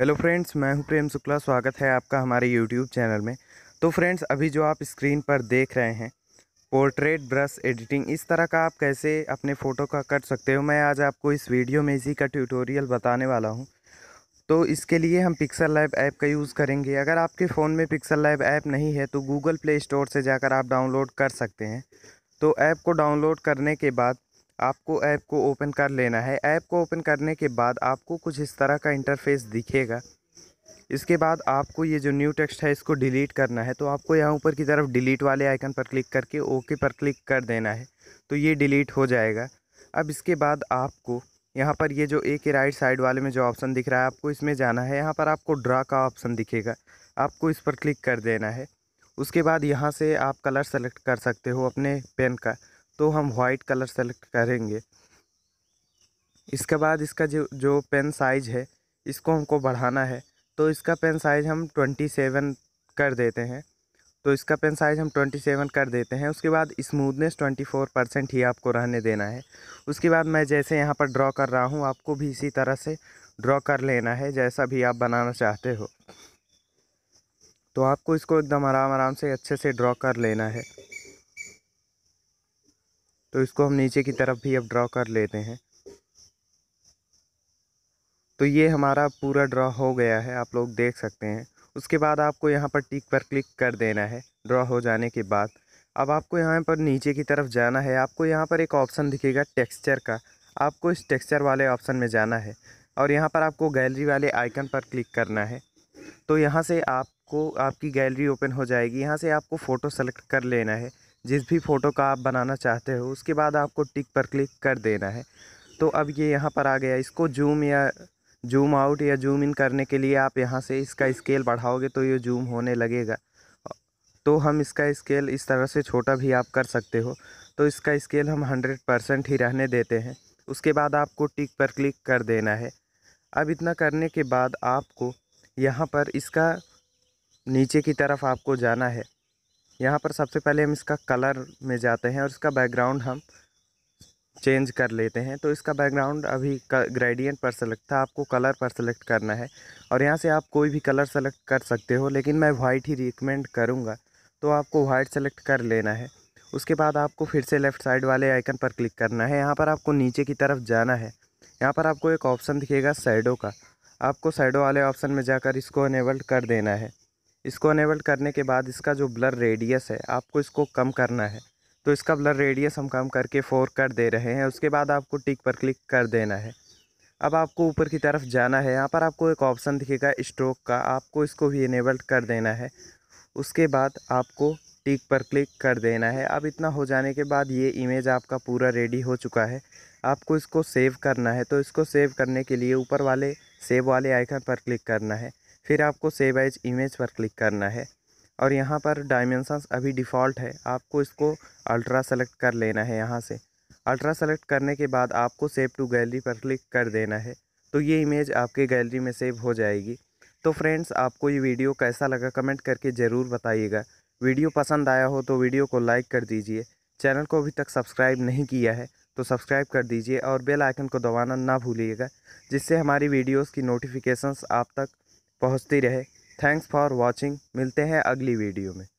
hello friends मैं हूं प्रेम शुक्ला स्वागत है आपका हमारे यूट्यूब चैनल में तो फ्रेंड्स अभी जो आप स्क्रीन पर देख रहे हैं पोर्ट्रेट ब्रश एडिटिंग इस तरह का आप कैसे अपने फ़ोटो का कर सकते हो मैं आज आपको इस वीडियो में इसी का ट्यूटोरियल बताने वाला हूँ तो इसके लिए हम पिक्सल लैब ऐप का यूज़ करेंगे अगर आपके फ़ोन में पिक्सल लैब ऐप नहीं है तो गूगल प्ले स्टोर से जाकर आप डाउनलोड कर सकते हैं तो ऐप को डाउनलोड करने के बाद आपको ऐप को ओपन कर लेना है ऐप को ओपन करने के बाद आपको कुछ इस तरह का इंटरफेस दिखेगा इसके बाद आपको ये जो न्यू टेक्स्ट है इसको डिलीट करना है तो आपको यहाँ ऊपर की तरफ डिलीट वाले आइकन पर क्लिक करके ओके पर क्लिक कर देना है तो ये डिलीट हो जाएगा अब इसके बाद आपको यहाँ पर ये जो ए के राइट साइड वाले में जो ऑप्शन दिख रहा है आपको इसमें जाना है यहाँ पर आपको ड्रा का ऑप्शन दिखेगा आपको इस पर क्लिक कर देना है उसके बाद यहाँ से आप कलर सेलेक्ट कर सकते हो अपने पेन का तो हम वाइट कलर सेलेक्ट करेंगे इसके बाद इसका जो जो पेन साइज है इसको हमको बढ़ाना है तो इसका पेन साइज हम ट्वेंटी सेवन कर देते हैं तो इसका पेन साइज हम ट्वेंटी सेवन कर देते हैं उसके बाद स्मूथनेस ट्वेंटी फोर परसेंट ही आपको रहने देना है उसके बाद मैं जैसे यहाँ पर ड्रॉ कर रहा हूँ आपको भी इसी तरह से ड्रॉ कर लेना है जैसा भी आप बनाना चाहते हो तो आपको इसको एकदम आराम आराम से अच्छे से ड्रॉ कर लेना है तो इसको हम नीचे की तरफ भी अब ड्रॉ कर लेते हैं तो ये हमारा पूरा ड्रॉ हो गया है आप लोग देख सकते हैं उसके बाद आपको यहाँ पर टिक पर क्लिक कर देना है ड्रॉ हो जाने के बाद अब आपको यहाँ पर नीचे की तरफ जाना है आपको यहाँ पर एक ऑप्शन दिखेगा टेक्सचर का आपको इस टेक्सचर वाले ऑप्शन में जाना है और यहाँ पर आपको गैलरी वाले आइकन पर क्लिक करना है तो यहाँ से आपको आपकी गैलरी ओपन हो जाएगी यहाँ से आपको फ़ोटो सेलेक्ट कर लेना है जिस भी फ़ोटो का आप बनाना चाहते हो उसके बाद आपको टिक पर क्लिक कर देना है तो अब ये यहाँ पर आ गया इसको जूम या जूम आउट या जूम इन करने के लिए आप यहाँ से इसका स्केल बढ़ाओगे तो ये जूम होने लगेगा तो हम इसका स्केल इस तरह से छोटा भी आप कर सकते हो तो इसका स्केल हम हंड्रेड परसेंट ही रहने देते हैं उसके बाद आपको टिक पर क्लिक कर देना है अब इतना करने के बाद आपको यहाँ पर इसका नीचे की तरफ आपको जाना है यहाँ पर सबसे पहले हम इसका कलर में जाते हैं और इसका बैकग्राउंड हम चेंज कर लेते हैं तो इसका बैकग्राउंड अभी ग्रेडियंट पर सेलेक्ट था आपको कलर पर सेलेक्ट करना है और यहाँ से आप कोई भी कलर सेलेक्ट कर सकते हो लेकिन मैं वाइट ही रिकमेंड करूँगा तो आपको वाइट सेलेक्ट कर लेना है उसके बाद आपको फिर से लेफ़्ट साइड वाले आइकन पर क्लिक करना है यहाँ पर आपको नीचे की तरफ जाना है यहाँ पर आपको एक ऑप्शन दिखेगा साइडो का आपको साइडो वाले ऑप्शन में जाकर इसको इनेबल कर देना है इसको अनेबल करने के बाद इसका जो ब्लर रेडियस है आपको इसको कम करना है तो इसका ब्लर रेडियस हम कम करके फोर कर दे रहे हैं उसके बाद आपको टिक पर क्लिक कर देना है अब आपको ऊपर की तरफ जाना है यहाँ पर आपको एक ऑप्शन दिखेगा स्ट्रोक का आपको इसको भी इनेबल कर देना है उसके बाद आपको टिक पर क्लिक कर देना है अब इतना हो जाने के बाद ये इमेज आपका पूरा रेडी हो चुका है आपको इसको सेव करना है तो इसको सेव करने के लिए ऊपर वाले सेव वाले आइकन पर क्लिक करना है फिर आपको सेव एज इमेज पर क्लिक करना है और यहाँ पर डायमेंसन्स अभी डिफ़ॉल्ट है आपको इसको अल्ट्रा सेलेक्ट कर लेना है यहाँ से अल्ट्रा सेलेक्ट करने के बाद आपको सेव टू गैलरी पर क्लिक कर देना है तो ये इमेज आपके गैलरी में सेव हो जाएगी तो फ्रेंड्स आपको ये वीडियो कैसा लगा कमेंट करके ज़रूर बताइएगा वीडियो पसंद आया हो तो वीडियो को लाइक कर दीजिए चैनल को अभी तक सब्सक्राइब नहीं किया है तो सब्सक्राइब कर दीजिए और बेल आइकन को दबाना ना भूलिएगा जिससे हमारी वीडियोस की नोटिफिकेशंस आप तक पहुँचती रहे थैंक्स फॉर वॉचिंग मिलते हैं अगली वीडियो में